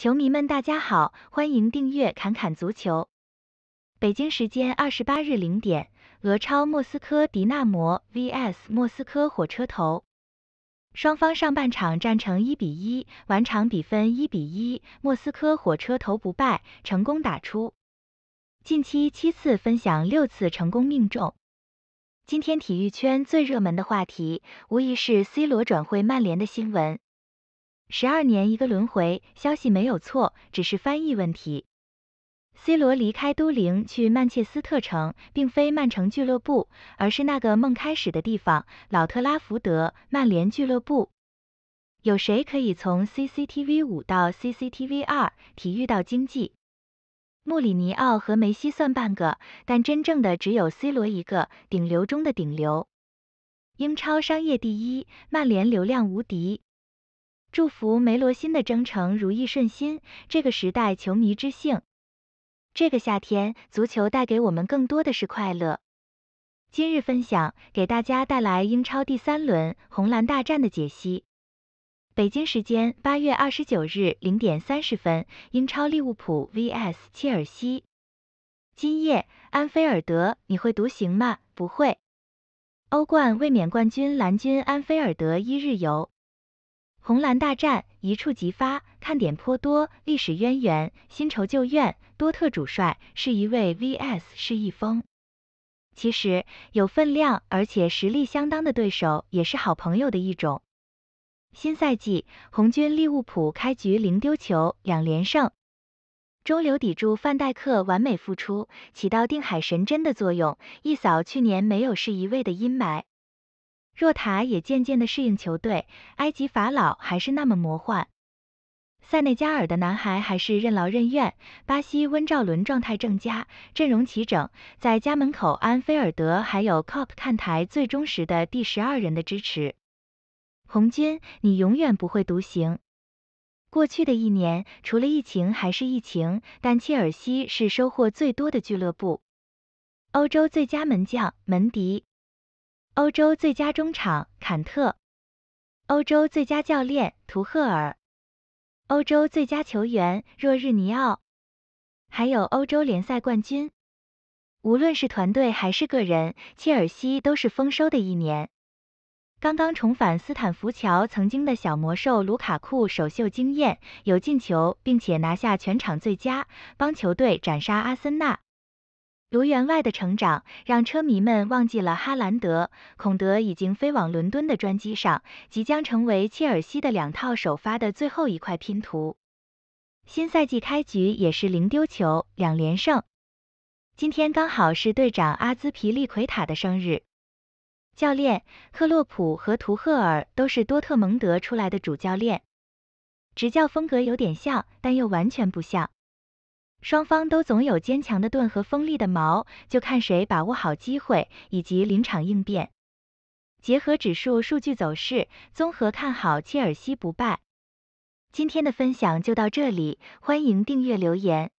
球迷们，大家好，欢迎订阅侃侃足球。北京时间二十八日零点，俄超莫斯科迪纳摩 vs 莫斯科火车头，双方上半场战成一比一，完场比分一比一，莫斯科火车头不败，成功打出近期七次分享六次成功命中。今天体育圈最热门的话题，无疑是 C 罗转会曼联的新闻。十二年一个轮回，消息没有错，只是翻译问题。C 罗离开都灵去曼彻斯特城，并非曼城俱乐部，而是那个梦开始的地方——老特拉福德，曼联俱乐部。有谁可以从 CCTV 五到 CCTV 二，体育到经济？穆里尼奥和梅西算半个，但真正的只有 C 罗一个，顶流中的顶流。英超商业第一，曼联流量无敌。祝福梅罗新的征程如意顺心。这个时代，球迷之幸。这个夏天，足球带给我们更多的是快乐。今日分享，给大家带来英超第三轮红蓝大战的解析。北京时间八月二十九日零点三十分，英超利物浦 VS 切尔西。今夜，安菲尔德你会独行吗？不会。欧冠卫冕冠军蓝军安菲尔德一日游。红蓝大战一触即发，看点颇多，历史渊源、新仇旧怨。多特主帅是一位 vs 是一峰，其实有分量而且实力相当的对手，也是好朋友的一种。新赛季，红军利物浦开局零丢球两连胜，中流砥柱范戴克完美复出，起到定海神针的作用，一扫去年没有是一位的阴霾。若塔也渐渐的适应球队，埃及法老还是那么魔幻，塞内加尔的男孩还是任劳任怨，巴西温兆伦状态正佳，阵容齐整，在家门口安菲尔德还有 c o p 看台最忠实的第十二人的支持，红军你永远不会独行。过去的一年除了疫情还是疫情，但切尔西是收获最多的俱乐部，欧洲最佳门将门迪。欧洲最佳中场坎特，欧洲最佳教练图赫尔，欧洲最佳球员若日尼奥，还有欧洲联赛冠军。无论是团队还是个人，切尔西都是丰收的一年。刚刚重返斯坦福桥，曾经的小魔兽卢卡库首秀惊艳，有进球，并且拿下全场最佳，帮球队斩杀阿森纳。卢员外的成长让车迷们忘记了哈兰德。孔德已经飞往伦敦的专机上，即将成为切尔西的两套首发的最后一块拼图。新赛季开局也是零丢球两连胜。今天刚好是队长阿兹皮利奎塔的生日。教练克洛普和图赫尔都是多特蒙德出来的主教练，执教风格有点像，但又完全不像。双方都总有坚强的盾和锋利的矛，就看谁把握好机会以及临场应变。结合指数数据走势，综合看好切尔西不败。今天的分享就到这里，欢迎订阅留言。